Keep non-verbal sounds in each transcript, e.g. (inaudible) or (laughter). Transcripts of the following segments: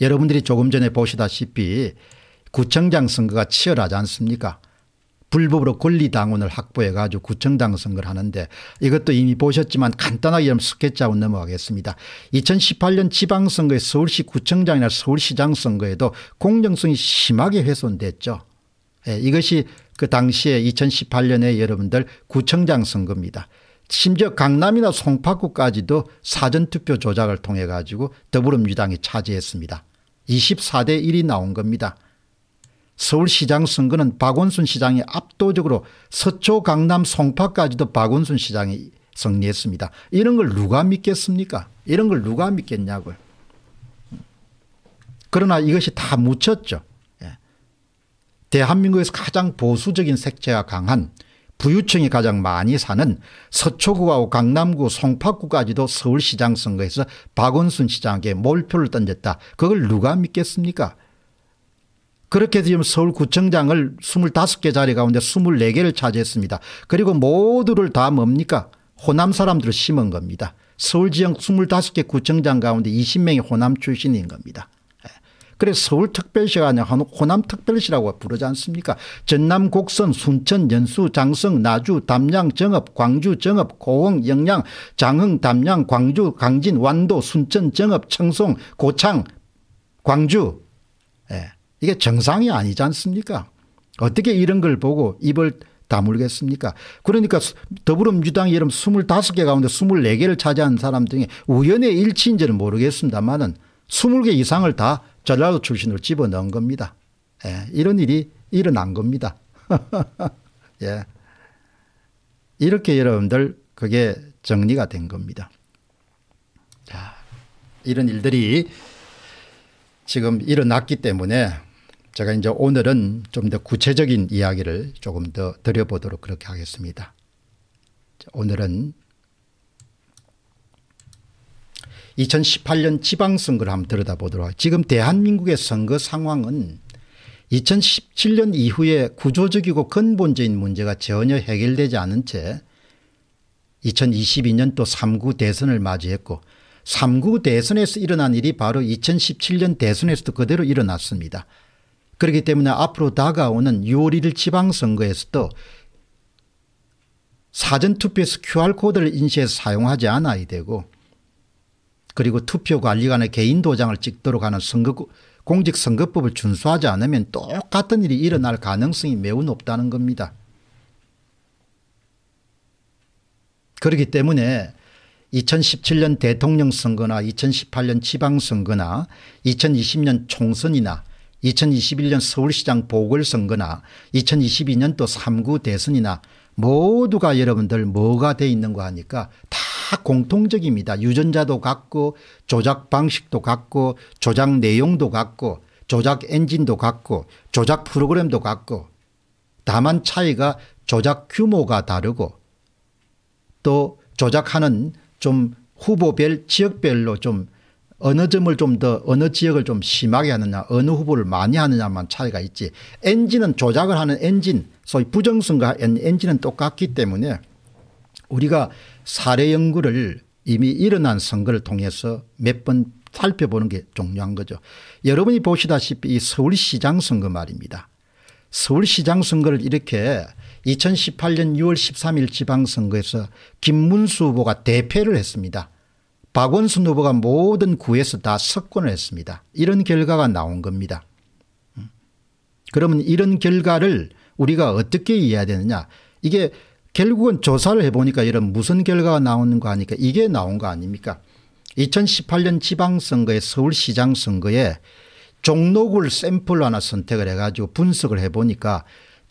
여러분들이 조금 전에 보시다시피 구청장 선거가 치열하지 않습니까 불법으로 권리당원을 확보해 가지고 구청장 선거를 하는데 이것도 이미 보셨지만 간단하게 좀 스케치하고 넘어가겠습니다. 2018년 지방선거에 서울시 구청장이나 서울시장 선거에도 공정성이 심하게 훼손됐죠. 예, 이것이 그 당시에 2018년에 여러분들 구청장 선거입니다. 심지어 강남이나 송파구까지도 사전투표 조작을 통해 가지고 더불어민주당이 차지했습니다. 24대 1이 나온 겁니다. 서울시장 선거는 박원순 시장이 압도적으로 서초 강남 송파까지도 박원순 시장이 승리했습니다. 이런 걸 누가 믿겠습니까? 이런 걸 누가 믿겠냐고요. 그러나 이것이 다 묻혔죠. 예. 대한민국에서 가장 보수적인 색채가 강한 부유층이 가장 많이 사는 서초구하고 강남구 송파구까지도 서울시장 선거에서 박원순 시장에게 몰표를 던졌다. 그걸 누가 믿겠습니까 그렇게 지금 서울구청장을 25개 자리 가운데 24개를 차지했습니다. 그리고 모두를 다 뭡니까 호남 사람들을 심은 겁니다. 서울지역 25개 구청장 가운데 20명이 호남 출신인 겁니다. 그래서 서울특별시가 아니라 호남특별시라고 부르지 않습니까 전남 곡선 순천 연수 장성 나주 담양 정읍 광주 정읍 고흥 영양 장흥 담양 광주 강진 완도 순천 정읍 청송 고창 광주 예. 이게 정상이 아니지 않습니까 어떻게 이런 걸 보고 입을 다물겠습니까? 그러니까 더불어민주당 여름 25개 가운데 24개를 차지한 사람 중에 우연의 일치인지는 모르겠습니다만은 20개 이상을 다 전라도 출신으로 집어넣은 겁니다. 예, 이런 일이 일어난 겁니다. (laughs) 예. 이렇게 여러분들 그게 정리가 된 겁니다. 자, 이런 일들이 지금 일어났기 때문에 제가 이제 오늘은 좀 더 구체적인 이야기를 조금 더 드려보도록 그렇게 하겠습니다. 오늘은 2018년 지방선거를 한번 들여다보도록 하겠 지금 대한민국의 선거 상황은 2017년 이후에 구조적이고 근본적인 문제가 전혀 해결되지 않은 채 2022년 또 3구 대선을 맞이했고 3구 대선에서 일어난 일이 바로 2017년 대선에서도 그대로 일어났습니다. 그렇기 때문에 앞으로 다가오는 6월 1일 지방선거에서도 사전투표에서 QR코드를 인쇄해서 사용하지 않아야 되고 그리고 투표관리관의 개인 도장을 찍도록 하는 선거 공직선거법을 준수하지 않으면 똑같은 일이 일어날 가능성이 매우 높다는 겁니다. 그렇기 때문에 2017년 대통령 선거나 2018년 지방선거나 2020년 총선이나 2021년 서울시장 보궐선거나 2022년 또 3구 대선이나 모두가 여러분들 뭐가 돼 있는가 하니까 다다 공통적입니다. 유전자도 같고 조작 방식도 같고 조작 내용도 같고 조작 엔진도 같고 조작 프로그램도 같고 다만 차이가 조작 규모가 다르고 또 조작하는 좀 후보별 지역별로 좀 어느 점을 좀 더 어느 지역을 좀 심하게 하느냐 어느 후보를 많이 하느냐만 차이가 있지 엔진은 조작을 하는 엔진 소위 부정선거 엔진은 똑같기 때문에 우리가 사례 연구를 이미 일어난 선거를 통해서 몇 번 살펴보는 게 중요한 거죠. 여러분이 보시다시피 이 서울시장 선거 말입니다. 서울시장 선거를 이렇게 2018년 6월 13일 지방선거에서 김문수 후보가 대패를 했습니다. 박원순 후보가 모든 구에서 다 석권을 했습니다. 이런 결과가 나온 겁니다. 음. 그러면 이런 결과를 우리가 어떻게 이해해야 되느냐 이게 결국은 조사를 해보니까 이런 무슨 결과가 나오는 거 아니까 이게 나온 거 아닙니까 2018년 지방선거에 서울시장 선거에 종로구를 샘플로 하나 선택을 해가지고 분석을 해보니까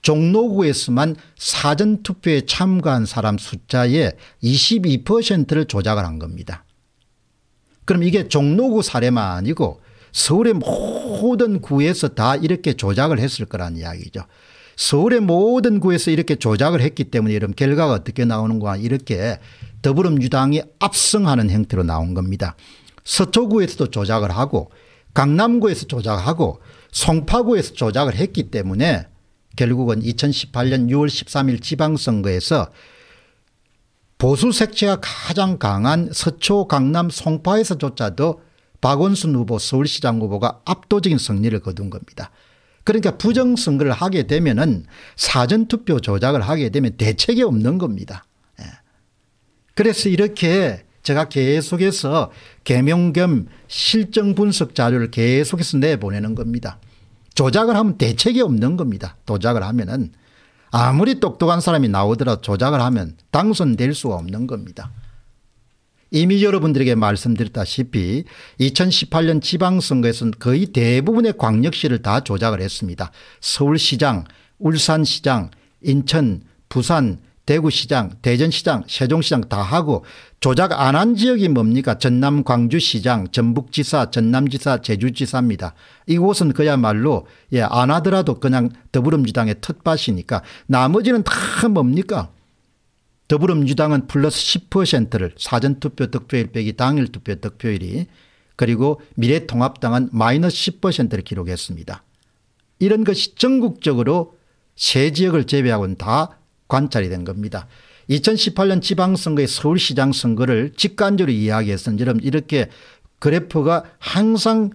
종로구에서만 사전투표에 참가한 사람 숫자의 22%를 조작을 한 겁니다. 그럼 이게 종로구 사례만 아니고 서울의 모든 구에서 다 이렇게 조작을 했을 거란 이야기죠. 서울의 모든 구에서 이렇게 조작을 했기 때문에 이런 결과가 어떻게 나오는가 이렇게 더불어민주당이 압승하는 형태로 나온 겁니다. 서초구에서도 조작을 하고 강남구에서 조작하고 송파구에서 조작을 했기 때문에 결국은 2018년 6월 13일 지방선거에서 보수 색채가 가장 강한 서초 강남 송파에서조차도 박원순 후보 서울시장 후보가 압도적인 승리를 거둔 겁니다. 그러니까 부정선거를 하게 되면은 사전투표 조작을 하게 되면 대책이 없는 겁니다. 예. 그래서 이렇게 제가 계속해서 개명 겸 실정 분석 자료를 계속해서 내보내는 겁니다. 조작을 하면 대책이 없는 겁니다. 도작을 하면은 아무리 똑똑한 사람이 나오더라도 조작을 하면 당선될 수가 없는 겁니다. 이미 여러분들에게 말씀드렸다시피 2018년 지방선거에서는 거의 대부분의 광역시를 다 조작을 했습니다. 서울시장, 울산시장, 인천, 부산, 대구시장, 대전시장, 세종시장 다 하고 조작 안 한 지역이 뭡니까 전남 광주시장, 전북지사, 전남지사, 제주지사입니다. 이곳은 그야말로 예, 안 하더라도 그냥 더불어민주당의 텃밭이니까 나머지는 다 뭡니까 더불어민주당은 플러스 10%를 사전투표 득표일 빼기 당일 투표 득표일이 그리고 미래통합당은 마이너스 10%를 기록했습니다. 이런 것이 전국적으로 세 지역을 제외하고는 다 관찰이 된 겁니다. 2018년 지방선거의 서울시장 선거를 직관적으로 이야기했었는지 이렇게 그래프가 항상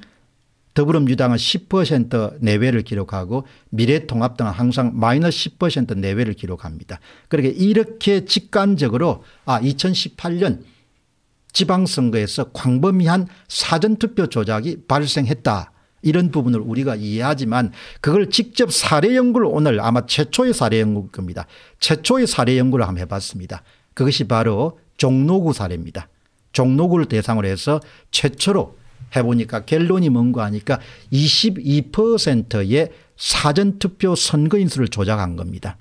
더불어민주당은 10% 내외를 기록하고 미래통합당은 항상 마이너스 10% 내외를 기록합니다. 그러니 이렇게 직관적으로 아 2018년 지방선거에서 광범위한 사전투표 조작이 발생했다. 이런 부분을 우리가 이해하지만 그걸 직접 사례 연구를 오늘 아마 최초의 사례 연구 겁니다. 최초의 사례 연구를 한번 해봤습니다. 그것이 바로 종로구 사례입니다. 종로구를 대상으로 해서 최초로 해보니까 결론이 뭔가 하니까 22%의 사전투표 선거인수를 조작한 겁니다.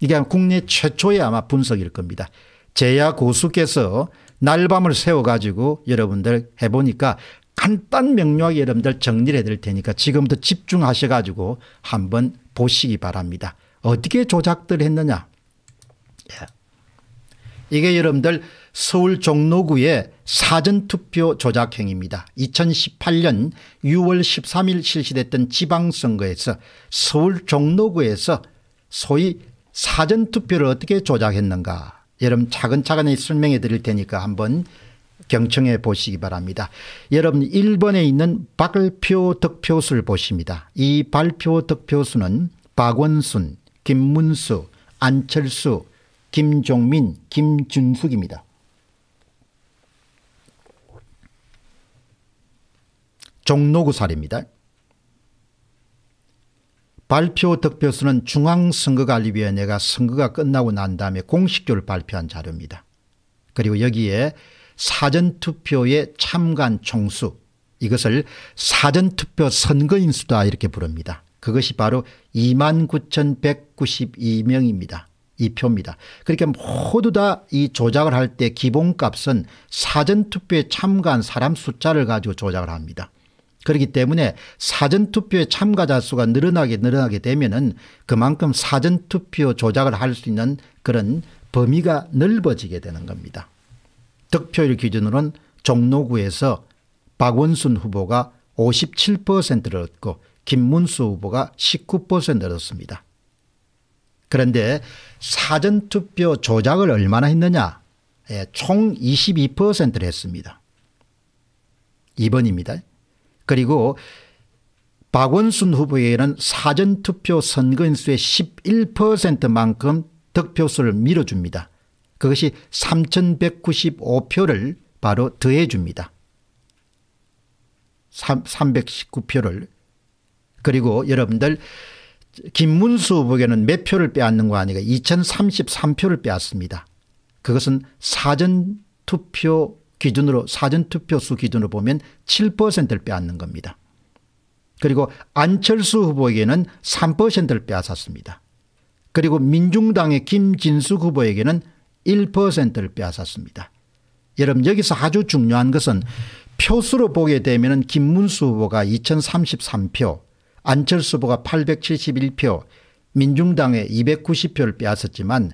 이게 국내 최초의 아마 분석일 겁니다. 제야 고수께서 날밤을 세워가지고 여러분들 해보니까 간단 명료하게 여러분들 정리를 해드릴 테니까 지금부터 집중하셔가지고 한번 보시기 바랍니다. 어떻게 조작들 했느냐. 예. 이게 여러분들 서울 종로구의 사전투표 조작 행위입니다. 2018년 6월 13일 실시됐던 지방선거에서 서울 종로구에서 소위 사전투표를 어떻게 조작했는가 여러분 차근차근히 설명해 드릴 테니까 한번 경청해 보시기 바랍니다. 여러분 1번에 있는 발표 득표수를 보십니다. 이 발표 득표수는 박원순, 김문수, 안철수, 김종민, 김준숙입니다. 종로구 살입니다 발표 득표수는 중앙선거관리위원회가 선거가 끝나고 난 다음에 공식적으로 발표한 자료입니다. 그리고 여기에 사전투표에 참관 총수 이것을 사전투표 선거인수다 이렇게 부릅니다. 그것이 바로 29,192명입니다. 이 표입니다. 그러니 모두 다 이 조작을 할 때 기본값은 사전투표에 참가한 사람 숫자를 가지고 조작을 합니다. 그렇기 때문에 사전투표에 참가자 수가 늘어나게 늘어나게 되면 은 그만큼 사전투표 조작을 할 수 있는 그런 범위가 넓어지게 되는 겁니다. 득표율 기준으로는 종로구에서 박원순 후보가 57%를 얻고 김문수 후보가 19%를 얻습니다. 그런데 사전투표 조작을 얼마나 했느냐 예, 총 22%를 했습니다. 2번입니다. 그리고 박원순 후보에는 사전투표 선거인수의 11%만큼 득표수를 밀어줍니다. 그것이 3195표를 바로 더해줍니다. 3, 1 9표를 그리고 여러분들 김문수 후보에는 몇 표를 빼앗는 거 아니가 2033표를 빼앗습니다. 그것은 사전투표 기준으로 사전투표수 기준으로 보면 7%를 빼앗는 겁니다. 그리고 안철수 후보에게는 3%를 빼앗았습니다. 그리고 민중당의 김진수 후보에게는 1%를 빼앗았습니다. 여러분 여기서 아주 중요한 것은 표수로 보게 되면 김문수 후보가 2033표 안철수 후보가 871표 민중당의 290표를 빼앗았지만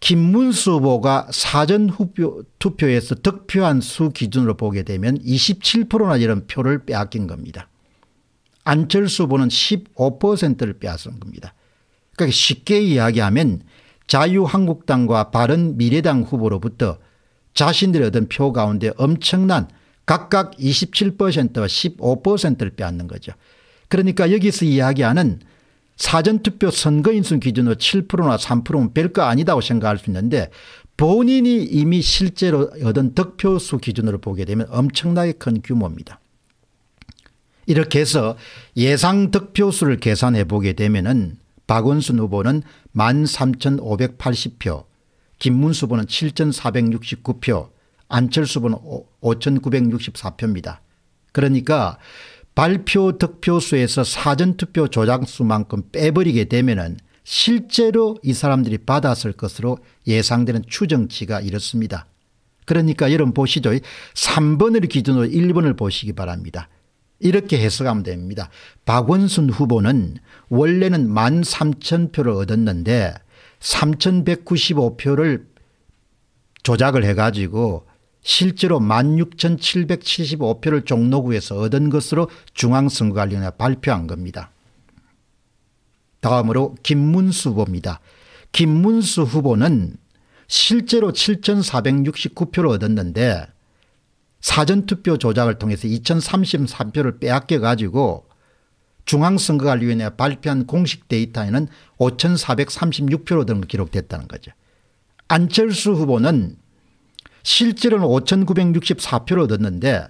김문수 후보가 사전 후표, 투표에서 득표한 수 기준으로 보게 되면 27%나 이런 표를 빼앗긴 겁니다. 안철수 후보는 15%를 빼앗은 겁니다. 그러니까 쉽게 이야기하면 자유한국당과 바른미래당 후보로부터 자신들이 얻은 표 가운데 엄청난 각각 27%와 15%를 빼앗는 거죠. 그러니까 여기서 이야기하는 사전투표 선거인수 기준으로 7%나 3%면 별거 아니다고 생각할 수 있는데 본인이 이미 실제로 얻은 득표수 기준으로 보게 되면 엄청나게 큰 규모입니다. 이렇게 해서 예상 득표수를 계산해 보게 되면 박원순 후보는 13,580표, 김문수 후보는 7,469표, 안철수 후보는 5,964표입니다. 그러니까 발표 득표수에서 사전투표 조작수만큼 빼버리게 되면 실제로 이 사람들이 받았을 것으로 예상되는 추정치가 이렇습니다. 그러니까 여러분 보시죠. 3번을 기준으로 1번을 보시기 바랍니다. 이렇게 해석하면 됩니다. 박원순 후보는 원래는 13,000표를 얻었는데 3,195표를 조작을 해가지고 실제로 16,775표를 종로구에서 얻은 것으로 중앙선거관리위원회 발표한 겁니다. 다음으로 김문수 후보입니다. 김문수 후보는 실제로 7,469표를 얻었는데 사전투표 조작을 통해서 2,033표를 빼앗겨 가지고 중앙선거관리위원회가 발표한 공식 데이터에는 5,436표로 기록됐다는 거죠. 안철수 후보는 실제로는 5,964표를 얻었는데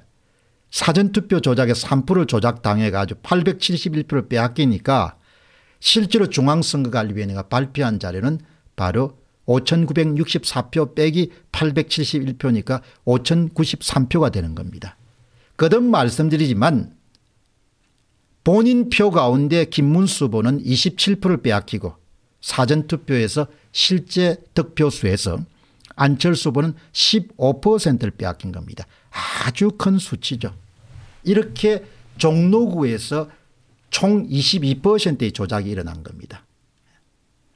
사전투표 조작에 3%를 조작당해 가지고 871표를 빼앗기니까 실제로 중앙선거관리위원회가 발표한 자료는 바로 5,964표 빼기 871표니까 5,093표가 되는 겁니다. 거듭 말씀드리지만 본인 표 가운데 김문수 후보는 27%를 빼앗기고 사전투표에서 실제 득표수에서 안철수 후보는 15%를 빼앗긴 겁니다. 아주 큰 수치죠. 이렇게 종로구에서 총 22%의 조작이 일어난 겁니다.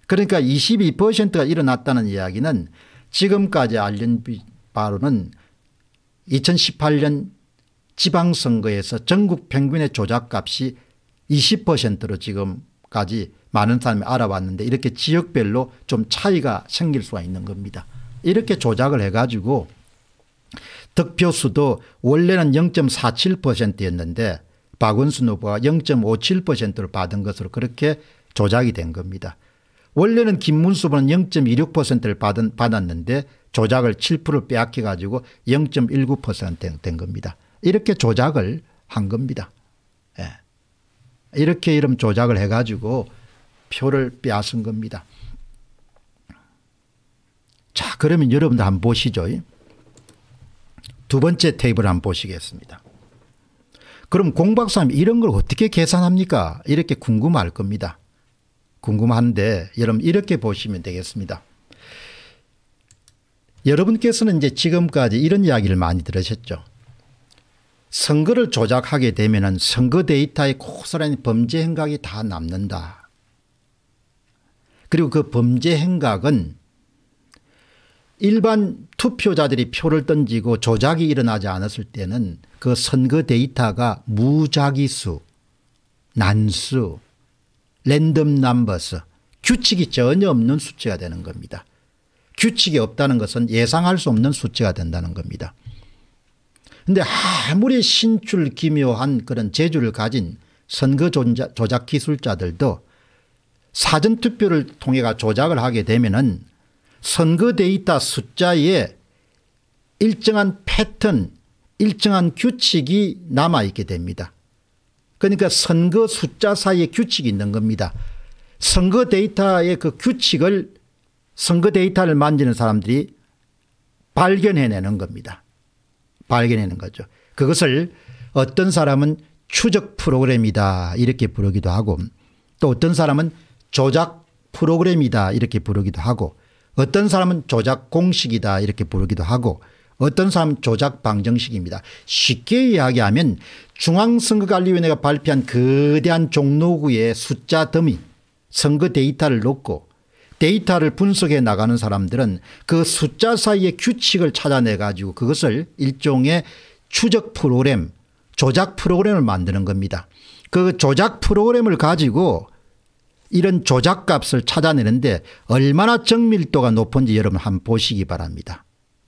그러니까 22%가 일어났다는 이야기는 지금까지 알린 바로는 2018년 지방선거에서 전국 평균의 조작값이 20%로 지금까지 많은 사람이 알아봤는데 이렇게 지역별로 좀 차이가 생길 수가 있는 겁니다. 이렇게 조작을 해가지고 득표수도 원래는 0.47%였는데 박원순 후보가 0.57%를 받은 것으로 그렇게 조작이 된 겁니다. 원래는 김문수 후보는 0.26%를 받은, 받았는데 조작을 7%를 빼앗겨 가지고 0.19%된 겁니다. 이렇게 조작을 한 겁니다. 예. 이렇게 이름 조작을 해 가지고 표를 빼앗은 겁니다. 자 그러면 여러분도 한번 보시죠. 두 번째 테이블 한번 보시겠습니다. 그럼 공박사님 이런 걸 어떻게 계산합니까? 이렇게 궁금할 겁니다. 궁금한데 여러분 이렇게 보시면 되겠습니다. 여러분께서는 이제 지금까지 이런 이야기를 많이 들으셨죠. 선거를 조작하게 되면 선거 데이터에 고스란히 범죄 행각이 다 남는다. 그리고 그 범죄 행각은 일반 투표자들이 표를 던지고 조작이 일어나지 않았을 때는 그 선거 데이터가 무작위수, 난수, 랜덤 넘버스 규칙이 전혀 없는 수치가 되는 겁니다. 규칙이 없다는 것은 예상할 수 없는 수치가 된다는 겁니다. 그런데 아무리 신출 기묘한 그런 재주를 가진 선거 조작 기술자들도 사전투표를 통해가 조작을 하게 되면은 선거데이터 숫자에 일정한 패턴 일정한 규칙이 남아있게 됩니다. 그러니까 선거 숫자 사이에 규칙이 있는 겁니다. 선거 데이터의 그 규칙을 선거 데이터를 만지는 사람들이 발견해내는 겁니다. 발견해내는 거죠. 그것을 어떤 사람은 추적 프로그램이다 이렇게 부르기도 하고 또 어떤 사람은 조작 프로그램이다 이렇게 부르기도 하고 어떤 사람은 조작 공식이다 이렇게 부르기도 하고 어떤 사람 조작 방정식입니다. 쉽게 이야기하면 중앙선거관리위원회가 발표한 거대한 종로구의 숫자 더미 선거 데이터를 놓고 데이터를 분석해 나가는 사람들은 그 숫자 사이의 규칙을 찾아내 가지고 그것을 일종의 추적 프로그램 조작 프로그램을 만드는 겁니다. 그 조작 프로그램을 가지고 이런 조작값을 찾아내는데 얼마나 정밀도가 높은지 여러분 한번 보시기 바랍니다.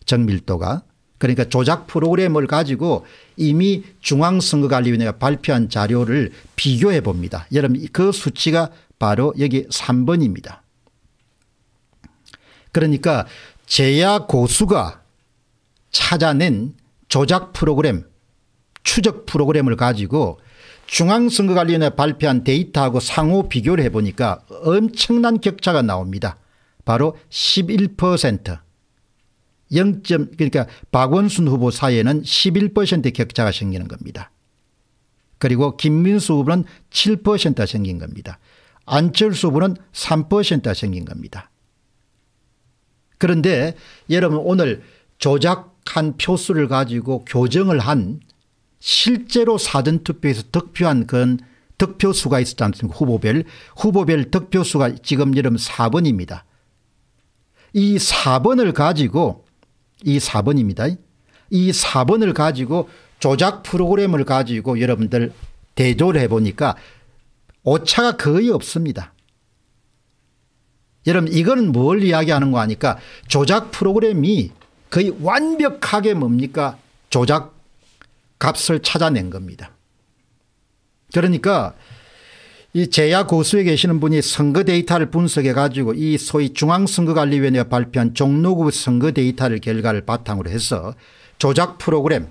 정밀도가. 그러니까 조작 프로그램을 가지고 이미 중앙선거관리위원회가 발표한 자료를 비교해 봅니다. 여러분 그 수치가 바로 여기 3번입니다. 그러니까 제야 고수가 찾아낸 조작 프로그램 추적 프로그램을 가지고 중앙선거관리위원회 발표한 데이터하고 상호 비교를 해보니까 엄청난 격차가 나옵니다. 바로 11% 0. 그러니까 박원순 후보 사이에는 11% 격차가 생기는 겁니다. 그리고 김민수 후보는 7%가 생긴 겁니다. 안철수 후보는 3%가 생긴 겁니다. 그런데 여러분 오늘 조작한 표수를 가지고 교정을 한 실제로 사전투표에서 득표한 건 득표수가 있었지 않습니까 그러니까 후보별 후보별 득표수가 지금 여름 4번입니다. 이 4번을 가지고 이 4번입니다. 이 4번을 가지고 조작 프로그램을 가지고 여러분들 대조를 해보니까 오차가 거의 없습니다. 여러분 이건 뭘 이야기하는 거 아니까 조작 프로그램이 거의 완벽하게 뭡니까 조작 값을 찾아낸 겁니다. 그러니까 이 제야 고수에 계시는 분이 선거 데이터를 분석해 가지고 이 소위 중앙선거관리위원회가 발표한 종로구 선거 데이터를 결과를 바탕으로 해서 조작 프로그램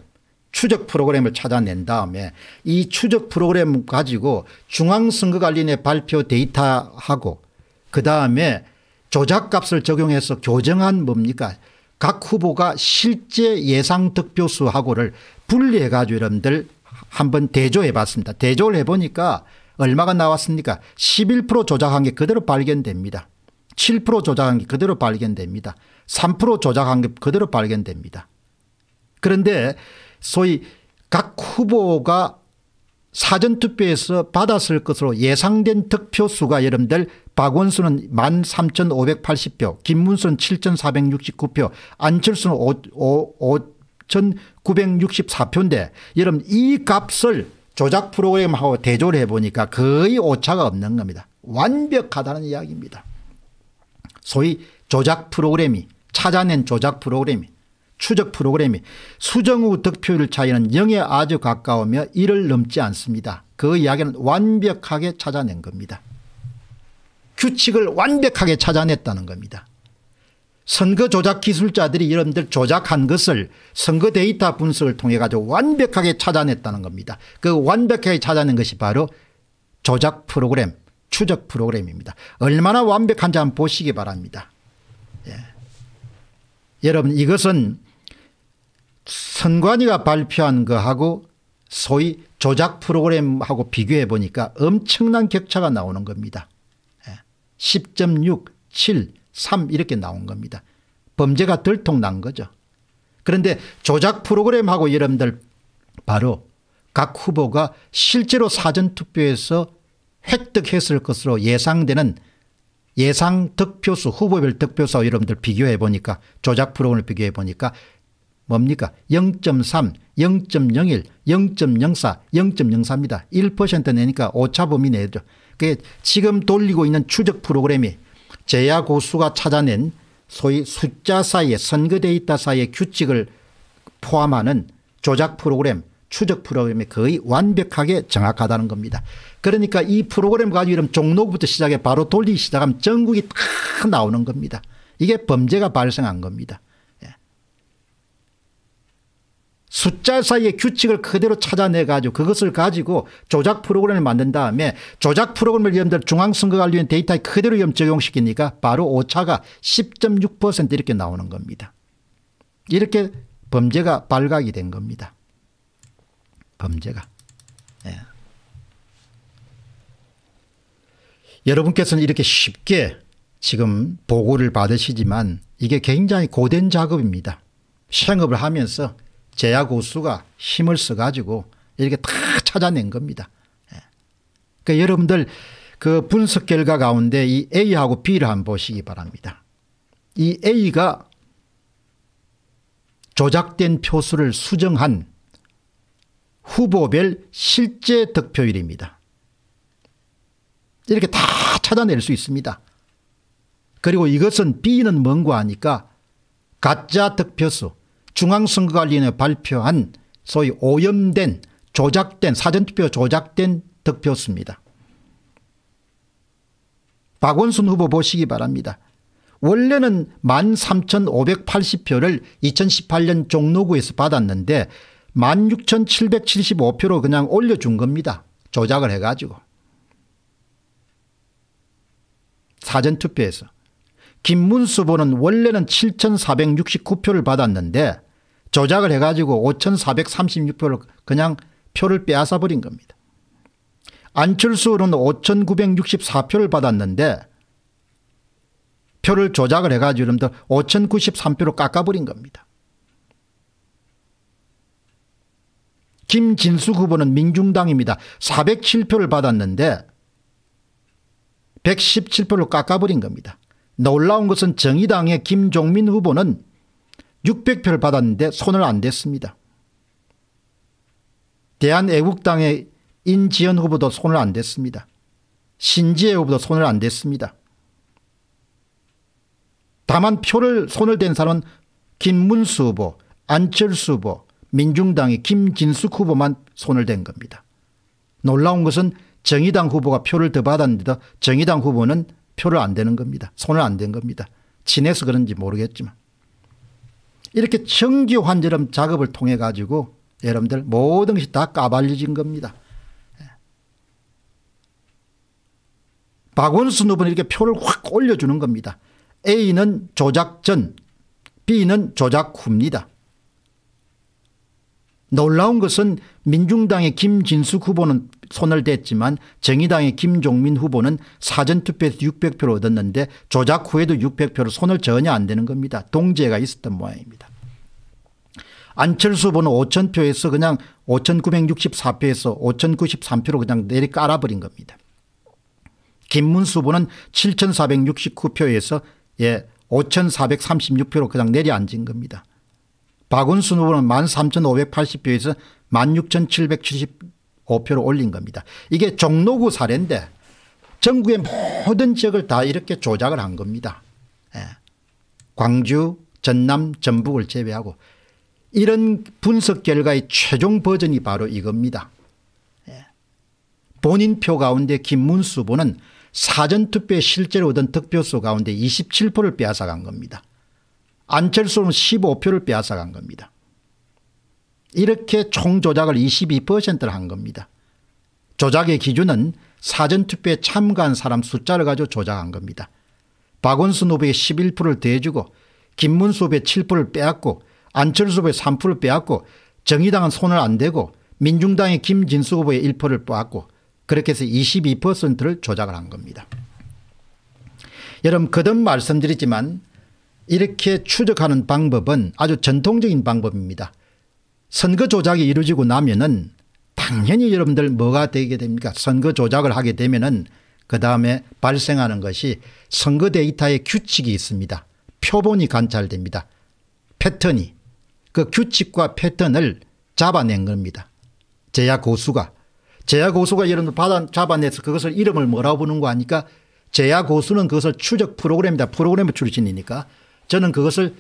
추적 프로그램을 찾아낸 다음에 이 추적 프로그램 가지고 중앙선거관리위원회 발표 데이터하고 그다음에 조작값을 적용해서 교정한 뭡니까 각 후보가 실제 예상 득표수하고를 분리해 가지고 여러분들 한번 대조해 봤습니다. 대조를 해보니까 얼마가 나왔습니까 11% 조작한 게 그대로 발견됩니다. 7% 조작한 게 그대로 발견됩니다. 3% 조작한 게 그대로 발견됩니다. 그런데 소위 각 후보가 사전투표에서 받았을 것으로 예상된 득표수가 여러분들 박원순은 13,580표, 김문순는 7,469표, 안철수는 5,964표인데 여러분 이 값을 조작 프로그램하고 대조를 해보니까 거의 오차가 없는 겁니다. 완벽하다는 이야기입니다. 소위 조작 프로그램이 찾아낸 조작 프로그램이 추적 프로그램이 수정 후 득표율 차이는 0에 아주 가까우며 1을 넘지 않습니다. 그 이야기는 완벽하게 찾아낸 겁니다. 규칙을 완벽하게 찾아냈다는 겁니다. 선거 조작 기술자들이 여러분들 조작한 것을 선거 데이터 분석을 통해 가지고 완벽하게 찾아냈다는 겁니다. 그 완벽하게 찾아낸 것이 바로 조작 프로그램 추적 프로그램입니다. 얼마나 완벽한지 한번 보시기 바랍니다. 예. 여러분 이것은 선관위가 발표한 거하고 소위 조작 프로그램하고 비교해 보니까 엄청난 격차가 나오는 겁니다. 10.6, 7, 3 이렇게 나온 겁니다. 범죄가 들통난 거죠. 그런데 조작 프로그램하고 여러분들 바로 각 후보가 실제로 사전투표에서 획득했을 것으로 예상되는 예상 득표수 후보별 득표수와 여러분들 비교해 보니까 조작 프로그램을 비교해 보니까 뭡니까? 0.3, 0.01, 0.04, 0.04입니다. 1% 내니까 오차범위 내죠. 그게 지금 돌리고 있는 추적 프로그램이 제야 고수가 찾아낸 소위 숫자 사이에 선거 데이터 사이의 규칙을 포함하는 조작 프로그램, 추적 프로그램이 거의 완벽하게 정확하다는 겁니다. 그러니까 이 프로그램 가지고 이런 종로부터 시작해 바로 돌리기 시작하면 전국이 다 나오는 겁니다. 이게 범죄가 발생한 겁니다. 숫자 사이의 규칙을 그대로 찾아내가지고 그것을 가지고 조작 프로그램을 만든 다음에 조작 프로그램을 염들 중앙선거관리위원 데이터에 그대로 염 적용시키니까 바로 오차가 10.6% 이렇게 나오는 겁니다. 이렇게 범죄가 발각이 된 겁니다. 범죄가. 예. 여러분께서는 이렇게 쉽게 지금 보고를 받으시지만 이게 굉장히 고된 작업입니다. 생업을 하면서 제야고수가 힘을 써가지고 이렇게 다 찾아낸 겁니다. 그러니까 여러분들 그 분석 결과 가운데 이 A하고 B를 한번 보시기 바랍니다. 이 A가 조작된 표수를 수정한 후보별 실제 득표율입니다. 이렇게 다 찾아낼 수 있습니다. 그리고 이것은 B는 뭔고 하니까 가짜 득표수 중앙선거관리위원회 발표한 소위 오염된 조작된 사전투표 조작된 득표수입니다. 박원순 후보 보시기 바랍니다. 원래는 13,580표를 2018년 종로구에서 받았는데 16,775표로 그냥 올려준 겁니다. 조작을 해가지고. 사전투표에서. 김문수 후보는 원래는 7,469표를 받았는데 조작을 해가지고 5,436표를 그냥 표를 빼앗아 버린 겁니다. 안철수는 5,964표를 받았는데 표를 조작을 해가지고 여러분들 5,093표로 깎아버린 겁니다. 김진수 후보는 민중당입니다. 407표를 받았는데 117표로 깎아버린 겁니다. 놀라운 것은 정의당의 김종민 후보는 600표를 받았는데 손을 안 댔습니다. 대한애국당의 인지현 후보도 손을 안 댔습니다. 신지혜 후보도 손을 안 댔습니다. 다만 표를 손을 댄 사람은 김문수 후보, 안철수 후보, 민중당의 김진숙 후보만 손을 댄 겁니다. 놀라운 것은 정의당 후보가 표를 더 받았는데도 정의당 후보는 표를 안되는 겁니다. 손을 안댄 겁니다. 친해서 그런지 모르겠지만. 이렇게 청기 환절음 작업을 통해 가지고 여러분들 모든 것이 다 까발려진 겁니다. 예. 박원순 후보는 이렇게 표를 확 올려주는 겁니다. A는 조작 전, B는 조작 후입니다. 놀라운 것은 민중당의 김진숙 후보는 손을 댔지만 정의당의 김종민 후보는 사전투표에서 600표를 얻었는데 조작 후에도 600표를 손을 전혀 안 대는 겁니다. 동제가 있었던 모양입니다. 안철수 후보는 5,000표에서 그냥 5,964표에서 5,093표로 그냥 내리 깔아버린 겁니다. 김문수 후보는 7,469표에서 예, 5,436표로 그냥 내려앉은 겁니다. 박원순 후보는 13,580표에서 5표를 올린 겁니다. 이게 종로구 사례인데 전국의 모든 지역을 다 이렇게 조작을 한 겁니다. 예. 광주, 전남, 전북을 제외하고 이런 분석 결과의 최종 버전이 바로 이겁니다. 예. 본인 표 가운데 김문수 후보는 사전투표에 실제로 얻은 득표수 가운데 2 7를 빼앗아간 겁니다. 안철수는 15표를 빼앗아간 겁니다. 이렇게 총 조작을 22%를 한 겁니다. 조작의 기준은 사전투표에 참가한 사람 숫자를 가지고 조작한 겁니다. 박원순 후보의 11%를 대주고 김문수 후보의 7%를 빼앗고 안철수 후보의 3%를 빼앗고 정의당은 손을 안 대고 민중당의 김진수 후보의 1%를 빼앗고 그렇게 해서 22%를 조작을 한 겁니다. 여러분 거듭 말씀드리지만 이렇게 추적하는 방법은 아주 전통적인 방법입니다. 선거 조작이 이루어지고 나면은 당연히 여러분들 뭐가 되게 됩니까 선거 조작을 하게 되면은 그 다음에 발생하는 것이 선거 데이터의 규칙이 있습니다. 표본이 관찰됩니다. 패턴이 그 규칙과 패턴을 잡아낸 겁니다. 제약 고수가 제약 고수가 여러분들 받아 잡아내서 그것을 이름을 뭐라고 부는 거 아니까 제약 고수는 그것을 추적 프로그램이다. 프로그램 출신이니까 저는 그것을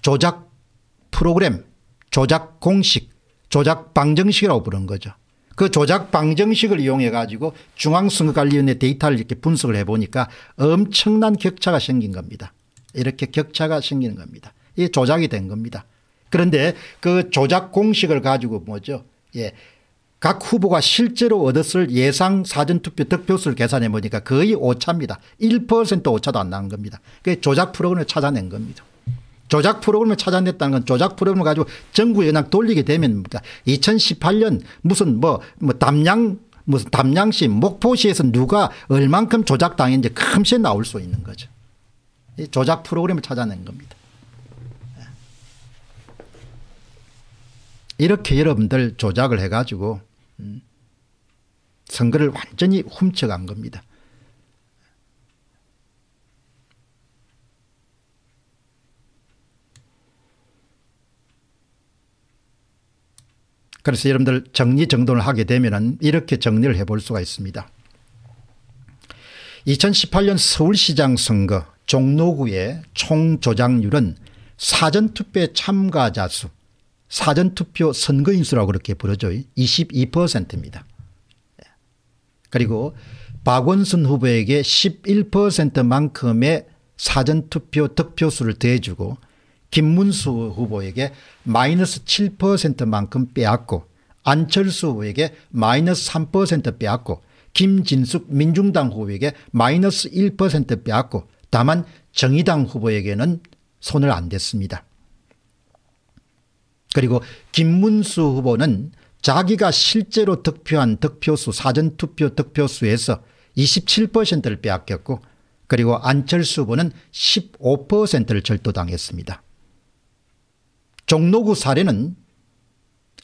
조작 프로그램 조작 공식 조작 방정식이라고 부른 거죠. 그 조작 방정식을 이용해 가지고 중앙선거관리위원회 데이터를 이렇게 분석을 해보니까 엄청난 격차가 생긴 겁니다. 이렇게 격차가 생기는 겁니다. 이게 조작이 된 겁니다. 그런데 그 조작 공식을 가지고 뭐죠. 예. 각 후보가 실제로 얻었을 예상 사전투표 득표수를 계산해 보니까 거의 오차입니다. 1% 오차도 안난 겁니다. 그 조작 프로그램을 찾아낸 겁니다. 조작 프로그램을 찾아냈다는 건 조작 프로그램을 가지고 정국에 그냥 돌리게 되면 뭡니까? 2018년 무슨 뭐, 뭐 담양 무슨 담양시 목포시에서 누가 얼만큼 조작당했는지 금세 나올 수 있는 거죠. 이 조작 프로그램을 찾아낸 겁니다. 예. 이렇게 여러분들 조작을 해가지고 음, 선거를 완전히 훔쳐간 겁니다. 그래서 여러분들 정리정돈을 하게 되면 이렇게 정리를 해볼 수가 있습니다. 2018년 서울시장 선거 종로구의 총조작률은 사전투표에 참가자 수 사전투표 선거인수라고 그렇게 부르죠. 22%입니다. 그리고 박원순 후보에게 11%만큼의 사전투표 득표수를 더해주고 김문수 후보에게 마이너스 7%만큼 빼앗고 안철수 후보에게 마이너스 3% 빼앗고 김진숙 민중당 후보에게 마이너스 1% 빼앗고 다만 정의당 후보에게는 손을 안 댔습니다. 그리고 김문수 후보는 자기가 실제로 득표한 득표수 사전투표 득표수에서 27%를 빼앗겼고 그리고 안철수 후보는 15%를 절도당했습니다. 종로구 사례는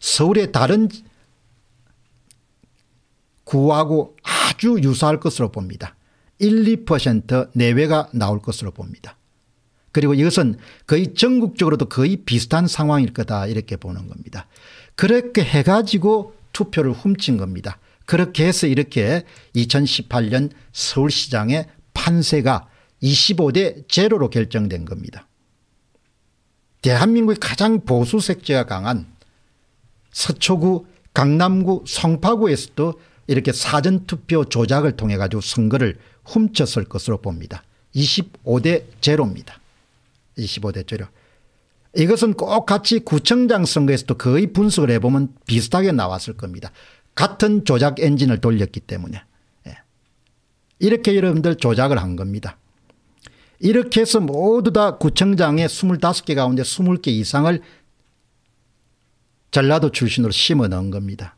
서울의 다른 구하고 아주 유사할 것으로 봅니다. 1, 2% 내외가 나올 것으로 봅니다. 그리고 이것은 거의 전국적으로도 거의 비슷한 상황일 거다 이렇게 보는 겁니다. 그렇게 해가지고 투표를 훔친 겁니다. 그렇게 해서 이렇게 2018년 서울시장의 판세가 25대 제로로 결정된 겁니다. 대한민국의 가장 보수 색채가 강한 서초구 강남구 성파구에서도 이렇게 사전투표 조작을 통해 가지고 선거를 훔쳤을 것으로 봅니다. 25대 제로입니다. 25대 제로. 이것은 꼭 같이 구청장 선거에서도 거의 분석을 해보면 비슷하게 나왔을 겁니다. 같은 조작 엔진을 돌렸기 때문에. 예. 이렇게 여러분들 조작을 한 겁니다. 이렇게 해서 모두 다 구청장의 25개 가운데 20개 이상을 전라도 출신으로 심어 넣은 겁니다.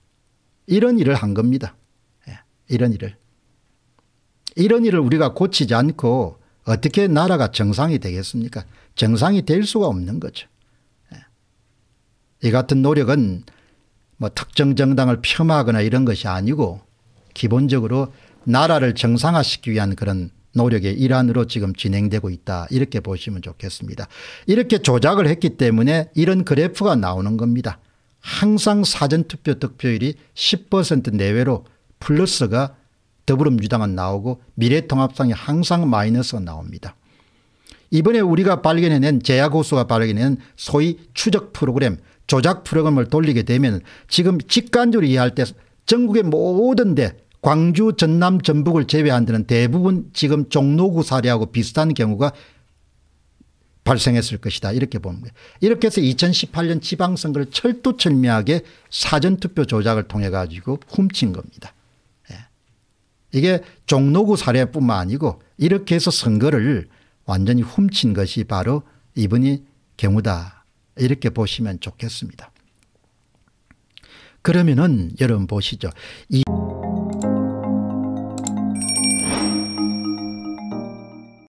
이런 일을 한 겁니다. 예, 이런 일을. 이런 일을 우리가 고치지 않고 어떻게 나라가 정상이 되겠습니까? 정상이 될 수가 없는 거죠. 예. 이 같은 노력은 뭐 특정 정당을 폄하하거나 이런 것이 아니고 기본적으로 나라를 정상화시키기 위한 그런 노력의 일환으로 지금 진행되고 있다 이렇게 보시면 좋겠습니다. 이렇게 조작을 했기 때문에 이런 그래프가 나오는 겁니다. 항상 사전투표 득표율이 10% 내외로 플러스가 더불어민주당은 나오고 미래통합당이 항상 마이너스가 나옵니다. 이번에 우리가 발견해낸 제약호수가 발견해낸 소위 추적 프로그램 조작 프로그램을 돌리게 되면 지금 직관적으로 이해할 때 전국의 모든 데 광주 전남 전북을 제외한 데는 대부분 지금 종로구 사례하고 비슷한 경우가 발생했을 것이다 이렇게 봅니다. 이렇게 해서 2018년 지방선거를 철두철미하게 사전투표 조작을 통해 가지고 훔친 겁니다. 예. 이게 종로구 사례뿐만 아니고 이렇게 해서 선거를 완전히 훔친 것이 바로 이분이 경우다 이렇게 보시면 좋겠습니다. 그러면은 여러분 보시죠. 이